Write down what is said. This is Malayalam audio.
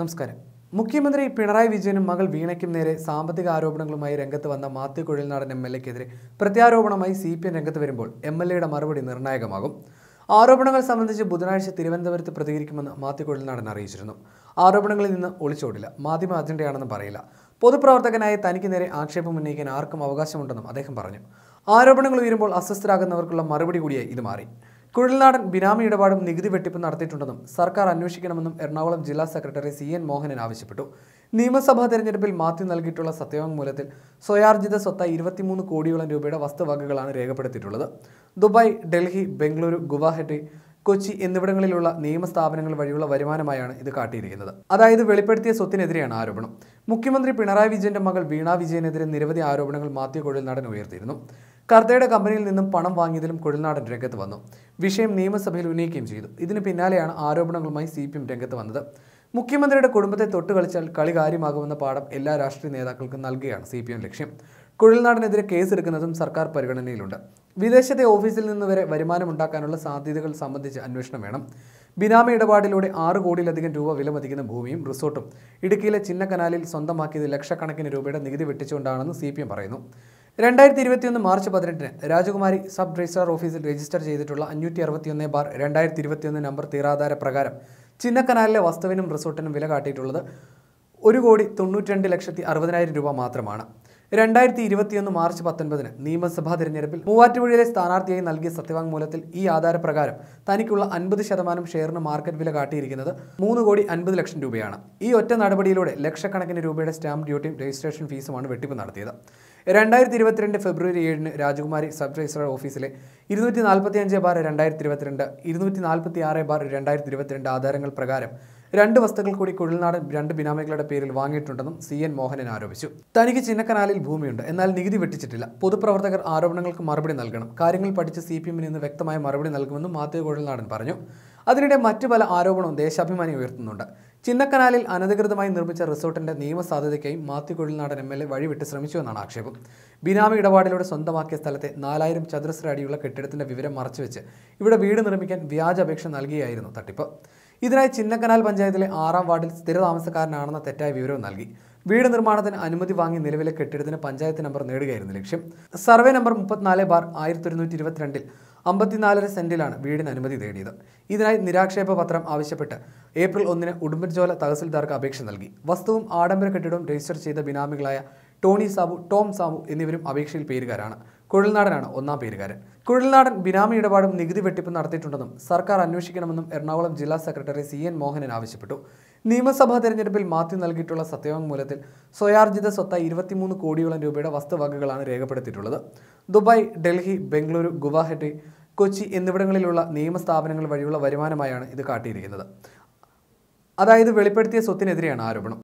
നമസ്കാരം മുഖ്യമന്ത്രി പിണറായി വിജയനും മകൾ വീണയ്ക്കും നേരെ സാമ്പത്തിക ആരോപണങ്ങളുമായി രംഗത്ത് വന്ന മാത്യു കുഴൽനാടൻ എം എൽ എക്കെതിരെ പ്രത്യാരോപണമായി സി പി എം രംഗത്ത് വരുമ്പോൾ എം എൽ എയുടെ മറുപടി നിർണായകമാകും ആരോപണങ്ങൾ സംബന്ധിച്ച് ബുധനാഴ്ച തിരുവനന്തപുരത്ത് പ്രതികരിക്കുമെന്ന് മാത്യു കുഴൽനാടൻ അറിയിച്ചിരുന്നു ആരോപണങ്ങളിൽ നിന്ന് ഒളിച്ചോടില്ല മാധ്യമ അജണ്ടയാണെന്ന് പറയില്ല പൊതുപ്രവർത്തകനായ തനിക്ക് നേരെ ആക്ഷേപം ഉന്നയിക്കാൻ ആർക്കും അവകാശമുണ്ടെന്നും അദ്ദേഹം പറഞ്ഞു ആരോപണങ്ങൾ ഉയരുമ്പോൾ അസ്വസ്ഥരാകുന്നവർക്കുള്ള മറുപടി കൂടിയായി ഇത് മാറി കുഴൽനാടൻ ബിനാമി ഇടപാടും നികുതി വെട്ടിപ്പ് നടത്തിയിട്ടുണ്ടെന്നും സർക്കാർ അന്വേഷിക്കണമെന്നും എറണാകുളം ജില്ലാ സെക്രട്ടറി സി എൻ മോഹനൻ ആവശ്യപ്പെട്ടു നിയമസഭാ തെരഞ്ഞെടുപ്പിൽ മാറ്റി നൽകിയിട്ടുള്ള സത്യവാങ്മൂലത്തിൽ സ്വയാർജിത സ്വത്തായി ഇരുപത്തിമൂന്ന് കോടിയോളം രൂപയുടെ വസ്തുവകകളാണ് രേഖപ്പെടുത്തിയിട്ടുള്ളത് ദുബായ് ഡൽഹി ബംഗളൂരു ഗുവാഹട്ടി കൊച്ചി എന്നിവിടങ്ങളിലുള്ള നിയമസ്ഥാപനങ്ങൾ വഴിയുള്ള വരുമാനമായാണ് ഇത് കാട്ടിയിരിക്കുന്നത് അതായത് വെളിപ്പെടുത്തിയ സ്വത്തിനെതിരെയാണ് ആരോപണം മുഖ്യമന്ത്രി പിണറായി വിജയന്റെ മകൾ വീണാ വിജയനെതിരെ നിരവധി ആരോപണങ്ങൾ മാത്യു കൊഴിൽ നടൻ ഉയർത്തിയിരുന്നു കർത്തയുടെ കമ്പനിയിൽ നിന്നും പണം വാങ്ങിയതിലും കുഴൽനാടൻ രംഗത്ത് വന്നു വിഷയം നിയമസഭയിൽ ഉന്നയിക്കുകയും ചെയ്തു ഇതിന് പിന്നാലെയാണ് ആരോപണങ്ങളുമായി സി രംഗത്ത് വന്നത് മുഖ്യമന്ത്രിയുടെ കുടുംബത്തെ തൊട്ട് കളിച്ചാൽ കളി കാര്യമാകുമെന്ന പാഠം എല്ലാ രാഷ്ട്രീയ നേതാക്കൾക്കും നൽകുകയാണ് സി പി എം ലക്ഷ്യം കുഴൽനാടിനെതിരെ കേസെടുക്കുന്നതും സർക്കാർ പരിഗണനയിലുണ്ട് വിദേശത്തെ ഓഫീസിൽ നിന്ന് വരെ വരുമാനമുണ്ടാക്കാനുള്ള സാധ്യതകൾ സംബന്ധിച്ച് അന്വേഷണം വേണം ബിനാമി ഇടപാടിലൂടെ ആറ് കോടിയിലധികം രൂപ വിലമതിക്കുന്ന ഭൂമിയും റിസോർട്ടും ഇടുക്കിയിലെ ചിന്നക്കനാലിൽ സ്വന്തമാക്കിയത് ലക്ഷക്കണക്കിന് രൂപയുടെ നികുതി വെട്ടിച്ചുകൊണ്ടാണെന്ന് സി പറയുന്നു രണ്ടായിരത്തി ഇരുപത്തിയൊന്ന് മാർച്ച് പതിനെട്ടിന് രാജകുമാരി സബ് രജിസ്ട്രാർ ഓഫീസിൽ രജിസ്റ്റർ ചെയ്തിട്ടുള്ള അഞ്ഞൂറ്റി അറുപത്തിയൊന്ന് ബാർ രണ്ടായിരത്തി ഇരുപത്തിയൊന്ന് നമ്പർ തീരാധാര പ്രകാരം ചിന്നക്കനാലിലെ വസ്തുവിനും റിസോർട്ടിനും വില കാട്ടിയിട്ടുള്ളത് ഒരു കോടി തൊണ്ണൂറ്റി രണ്ട് ലക്ഷത്തി അറുപതിനായിരം രൂപ മാത്രമാണ് രണ്ടായിരത്തി ഇരുപത്തിയൊന്ന് മാർച്ച് പത്തൊൻപതിന് നിയമസഭാ തെരഞ്ഞെടുപ്പിൽ മൂവാറ്റുപുഴയിലെ സ്ഥാനാർത്ഥിയായി നൽകിയ സത്യവാങ്മൂലത്തിൽ ഈ ആധാരപ്രകാരം തനിക്കുള്ള അൻപത് ശതമാനം ഷെയറിന് മാർക്കറ്റ് വില കാട്ടിയിരിക്കുന്നത് മൂന്ന് കോടി അൻപത് ലക്ഷം രൂപയാണ് ഈ ഒറ്റ നടപടിയിലൂടെ ലക്ഷക്കണക്കിന് രൂപയുടെ സ്റ്റാമ്പ് ഡ്യൂട്ടിയും രജിസ്ട്രേഷൻ ഫീസുമാണ് വെട്ടിപ്പ് നടത്തിയത് രണ്ടായിരത്തി ഇരുപത്തിരണ്ട് ഫെബ്രുവരി ഏഴിന് രാജകുമാരി സബ് രജിസ്ട്രാർ ഓഫീസിലെ ഇരുന്നൂറ്റി നാൽപ്പത്തി അഞ്ച് ബാർ രണ്ടായിരത്തി ഇരുപത്തിരണ്ട് ഇരുന്നൂറ്റി നാൽപ്പത്തി ആറ് ബാർ രണ്ടായിരത്തി ഇരുപത്തിരണ്ട് ആധാരങ്ങൾ പ്രകാരം രണ്ട് വസ്തുക്കൾ കൂടി കുഴൽനാടൻ രണ്ട് ബിനാമികളുടെ പേരിൽ വാങ്ങിയിട്ടുണ്ടെന്നും സി എൻ മോഹനൻ ആരോപിച്ചു തനിക്ക് ചിന്നക്കനാലിൽ ഭൂമിയുണ്ട് എന്നാൽ നികുതി വെട്ടിച്ചിട്ടില്ല പൊതുപ്രവർത്തകർ ആരോപണങ്ങൾക്ക് മറുപടി നൽകണം കാര്യങ്ങൾ പഠിച്ച് സി പി എമ്മിന് ഇന്ന് വ്യക്തമായ മറുപടി നൽകുമെന്നും മാത്യു കുഴൽനാടൻ പറഞ്ഞു അതിനിടെ മറ്റു പല ആരോപണവും ദേശാഭിമാനി ഉയർത്തുന്നുണ്ട് ചിന്നക്കനാലിൽ അനധികൃതമായി നിർമ്മിച്ച റിസോർട്ടിന്റെ നിയമസാധ്യതയ്ക്കായി Mathew Nadan M L A വഴിവിട്ട് ശ്രമിച്ചുവെന്നാണ് ആക്ഷേപം ബിനാമി ഇടപാടിലൂടെ സ്വന്തമാക്കിയ സ്ഥലത്തെ നാലായിരം ചതുരശ്ര അടിയുള്ള കെട്ടിടത്തിന്റെ വിവരം മറച്ചുവെച്ച് ഇവിടെ വീട് നിർമ്മിക്കാൻ വ്യാജ അപേക്ഷ നൽകിയായിരുന്നു തട്ടിപ്പ് ഇതിനായി ചിന്നക്കനാൽ പഞ്ചായത്തിലെ ആറാം വാർഡിൽ സ്ഥിരതാമസക്കാരനാണെന്ന തെറ്റായ വിവരവും നൽകി വീട് നിർമ്മാണത്തിന് അനുമതി വാങ്ങി നിലവിലെ കെട്ടിടത്തിന് പഞ്ചായത്ത് നമ്പർ നേടുകയായിരുന്നു ലക്ഷ്യം സർവേ നമ്പർ മുപ്പത്തിനാല് ബാർ ആയിരത്തി ഒരുന്നൂറ്റി ഇരുപത്തിരണ്ടിൽ അമ്പത്തിനാലര സെന്റിലാണ് വീടിന് അനുമതി തേടിയത് ഇതിനായി നിരാക്ഷേപ പത്രം ആവശ്യപ്പെട്ട് ഏപ്രിൽ ഒന്നിന് ഉടുമ്പൻചോല തഹസിൽദാർക്ക് അപേക്ഷ നൽകി വസ്തുവും ആഡംബര കെട്ടിടവും രജിസ്റ്റർ ചെയ്ത ബിനാമികളായ ടോണി സാബു ടോം സാബു എന്നിവരും അപേക്ഷയിൽ പേരുകാരാണ് കുഴൽനാടനാണ് ഒന്നാം പേരുകാരൻ കുഴൽനാടൻ ബിനാമി ഇടപാടും നികുതി വെട്ടിപ്പും നടത്തിയിട്ടുണ്ടെന്നും സർക്കാർ അന്വേഷിക്കണമെന്നും എറണാകുളം ജില്ലാ സെക്രട്ടറി സി എൻ മോഹനൻ ആവശ്യപ്പെട്ടു നിയമസഭാ തെരഞ്ഞെടുപ്പിൽ മാറ്റി നൽകിയിട്ടുള്ള സത്യവാങ്മൂലത്തിൽ സ്വയാർജിത സ്വത്തായി ഇരുപത്തിമൂന്ന് കോടിയോളം രൂപയുടെ വസ്തുവകകളാണ് രേഖപ്പെടുത്തിയിട്ടുള്ളത് ദുബായ് ഡൽഹി ബംഗളൂരു ഗുവാഹട്ടി കൊച്ചി എന്നിവിടങ്ങളിലുള്ള നിയമസ്ഥാപനങ്ങൾ വഴിയുള്ള വരുമാനമായാണ് ഇത് കാട്ടിയിരിക്കുന്നത് അതായത് വെളിപ്പെടുത്തിയ സ്വത്തിനെതിരെയാണ് ആരോപണം